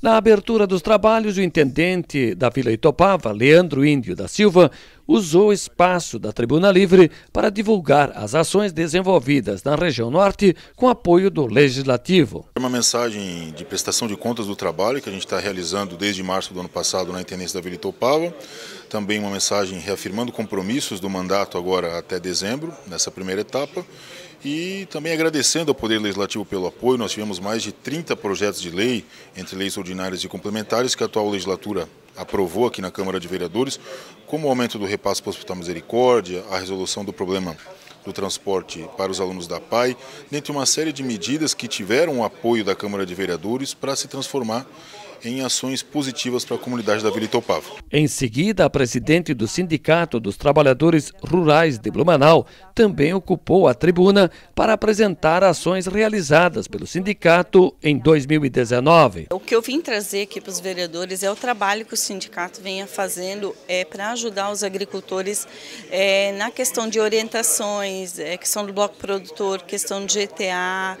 Na abertura dos trabalhos, o intendente da Vila Itopava, Leandro Índio da Silva, usou o espaço da Tribuna Livre para divulgar as ações desenvolvidas na região norte com apoio do Legislativo. É uma mensagem de prestação de contas do trabalho que a gente está realizando desde março do ano passado na Intendência da Vila Itopava. Também uma mensagem reafirmando compromissos do mandato agora até dezembro, nessa primeira etapa. E também agradecendo ao Poder Legislativo pelo apoio, nós tivemos mais de 30 projetos de lei, entre leis ordinárias e complementares, que a atual legislatura aprovou aqui na Câmara de Vereadores, como o aumento do repasse para o Hospital Misericórdia, a resolução do problema do transporte para os alunos da PAI, dentre uma série de medidas que tiveram o apoio da Câmara de Vereadores para se transformar em ações positivas para a comunidade da Vila Itopava. Em seguida, a presidente do Sindicato dos Trabalhadores Rurais de Blumenau também ocupou a tribuna para apresentar ações realizadas pelo sindicato em 2019. O que eu vim trazer aqui para os vereadores é o trabalho que o sindicato venha fazendo é, para ajudar os agricultores é, na questão de orientações, é, questão do bloco produtor, questão de GTA,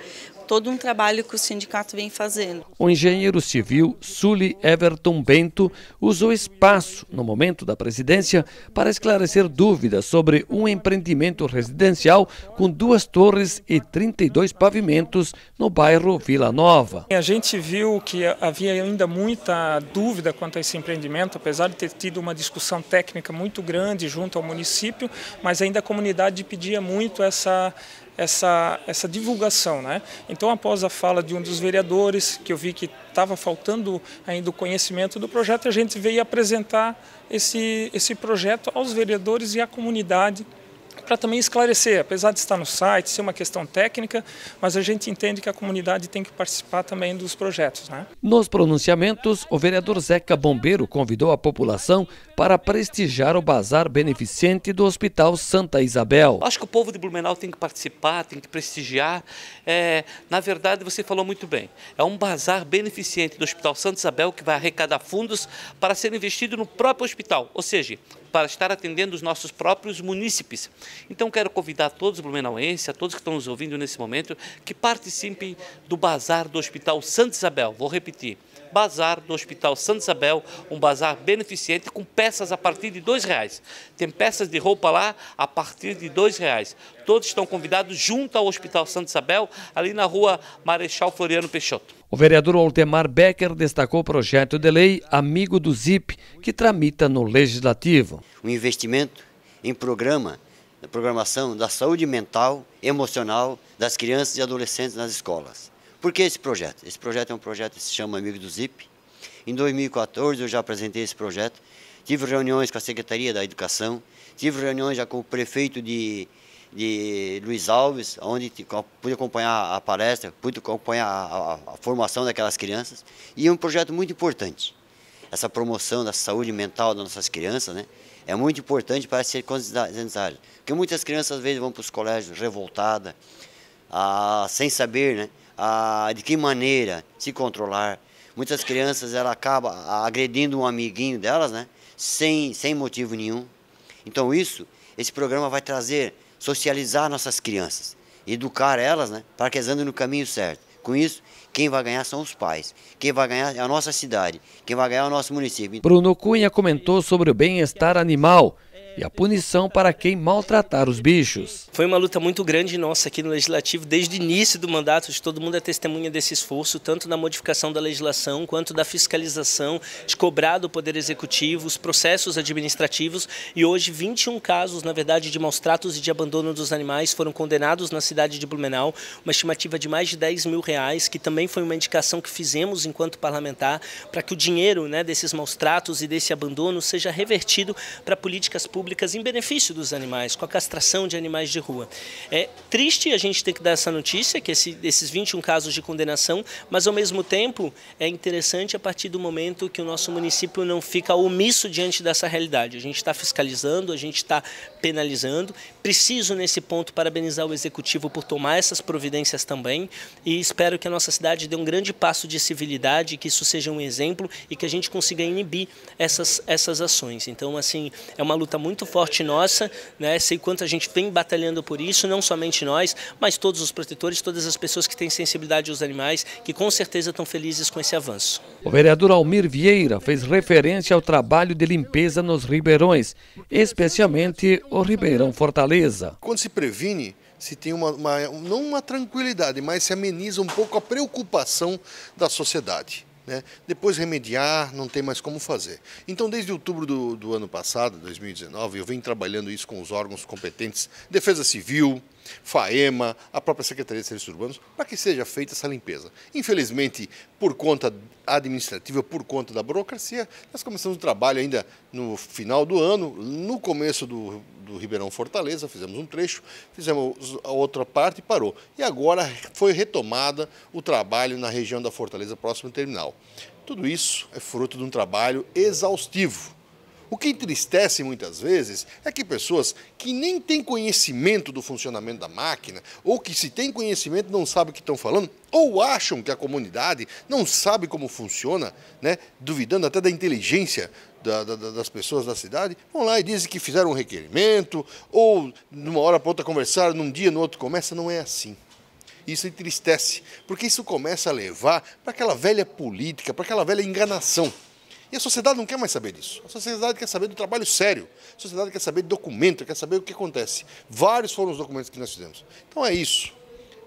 todo um trabalho que o sindicato vem fazendo. O engenheiro civil Sully Everton Bento usou espaço no momento da presidência para esclarecer dúvidas sobre um empreendimento residencial com duas torres e 32 pavimentos no bairro Vila Nova. A gente viu que havia ainda muita dúvida quanto a esse empreendimento, apesar de ter tido uma discussão técnica muito grande junto ao município, mas ainda a comunidade pedia muito essa essa, essa divulgação. Né? Então, após a fala de um dos vereadores, que eu vi que estava faltando ainda o conhecimento do projeto, a gente veio apresentar esse, esse projeto aos vereadores e à comunidade para também esclarecer, apesar de estar no site, ser uma questão técnica, mas a gente entende que a comunidade tem que participar também dos projetos. Né? Nos pronunciamentos, o vereador Zeca Bombeiro convidou a população para prestigiar o bazar beneficente do Hospital Santa Isabel. Acho que o povo de Blumenau tem que participar, tem que prestigiar. É, na verdade, você falou muito bem. É um bazar beneficente do Hospital Santa Isabel que vai arrecadar fundos para ser investido no próprio hospital, ou seja, para estar atendendo os nossos próprios munícipes. Então quero convidar todos os blumenauenses, a todos que estão nos ouvindo nesse momento, que participem do bazar do Hospital Santa Isabel. Vou repetir, bazar do Hospital Santa Isabel, um bazar beneficente com peças a partir de R$ reais. Tem peças de roupa lá a partir de R$ reais. Todos estão convidados junto ao Hospital Santa Isabel, ali na rua Marechal Floriano Peixoto. O vereador Altemar Becker destacou o projeto de lei Amigo do ZIP, que tramita no Legislativo. Um investimento em programa programação da saúde mental, emocional das crianças e adolescentes nas escolas. Por que esse projeto? Esse projeto é um projeto que se chama Amigo do ZIP. Em 2014 eu já apresentei esse projeto, tive reuniões com a Secretaria da Educação, tive reuniões já com o prefeito de, de Luiz Alves, onde pude acompanhar a palestra, pude acompanhar a, a, a, formação daquelas crianças. E é um projeto muito importante. Essa promoção da saúde mental das nossas crianças né, é muito importante para ser conscientizada. Porque muitas crianças, às vezes, vão para os colégios revoltadas, ah, sem saber né, de que maneira se controlar. Muitas crianças ela acaba agredindo um amiguinho delas, né? Sem, sem motivo nenhum. Então isso, esse programa vai trazer, socializar nossas crianças, educar elas, né? Para que elas andem no caminho certo. Com isso, quem vai ganhar são os pais, quem vai ganhar é a nossa cidade, quem vai ganhar é o nosso município. Bruno Cunha comentou sobre o bem-estar animal e a punição para quem maltratar os bichos. Foi uma luta muito grande nossa aqui no Legislativo, desde o início do mandato, de todo mundo é testemunha desse esforço, tanto na modificação da legislação, quanto da fiscalização, de cobrar do Poder Executivo, os processos administrativos, e hoje 21 casos, na verdade, de maus tratos e de abandono dos animais foram condenados na cidade de Blumenau, uma estimativa de mais de 10 mil reais, que também foi uma indicação que fizemos enquanto parlamentar, para que o dinheiro né, desses maus tratos e desse abandono seja revertido para políticas públicas públicas em benefício dos animais, com a castração de animais de rua. É triste a gente ter que dar essa notícia, que esse, esses 21 casos de condenação, mas ao mesmo tempo é interessante a partir do momento que o nosso município não fica omisso diante dessa realidade. A gente está fiscalizando, a gente está penalizando. Preciso, nesse ponto, parabenizar o Executivo por tomar essas providências também e espero que a nossa cidade dê um grande passo de civilidade, que isso seja um exemplo e que a gente consiga inibir essas, essas ações. Então, assim, é uma luta muito muito forte nossa, né? sei quanto a gente vem batalhando por isso, não somente nós, mas todos os protetores, todas as pessoas que têm sensibilidade aos animais, que com certeza estão felizes com esse avanço. O vereador Almir Vieira fez referência ao trabalho de limpeza nos ribeirões, especialmente o Ribeirão Fortaleza. Quando se previne, se tem uma, uma não uma tranquilidade, mas se ameniza um pouco a preocupação da sociedade. Né? Depois remediar, não tem mais como fazer. Então, desde outubro do, do ano passado, 2019, eu venho trabalhando isso com os órgãos competentes, Defesa Civil, FAEMA, a própria Secretaria de Serviços Urbanos, para que seja feita essa limpeza. Infelizmente, por conta administrativa, por conta da burocracia, nós começamos o trabalho ainda no final do ano, no começo do, do Ribeirão Fortaleza, fizemos um trecho, fizemos a outra parte e parou. E agora foi retomada o trabalho na região da Fortaleza, próximo terminal. Tudo isso é fruto de um trabalho exaustivo o que entristece muitas vezes é que pessoas que nem têm conhecimento do funcionamento da máquina, ou que se têm conhecimento não sabem o que estão falando, ou acham que a comunidade não sabe como funciona, né, duvidando até da inteligência da, da, das pessoas da cidade, vão lá e dizem que fizeram um requerimento, ou numa hora para outra conversaram, num dia, no outro começa, não é assim isso entristece, porque isso começa a levar para aquela velha política, para aquela velha enganação. E a sociedade não quer mais saber disso. A sociedade quer saber do trabalho sério. A sociedade quer saber de documento, quer saber o que acontece. Vários foram os documentos que nós fizemos. Então é isso.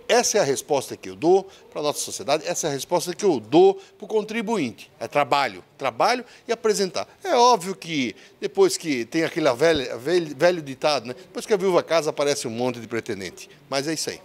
Essa é a resposta que eu dou para a nossa sociedade, essa é a resposta que eu dou para o contribuinte. É trabalho, trabalho e apresentar. É óbvio que depois que tem aquele velho, velho, velho ditado, né? depois que a viúva casa aparece um monte de pretendente. Mas é isso aí.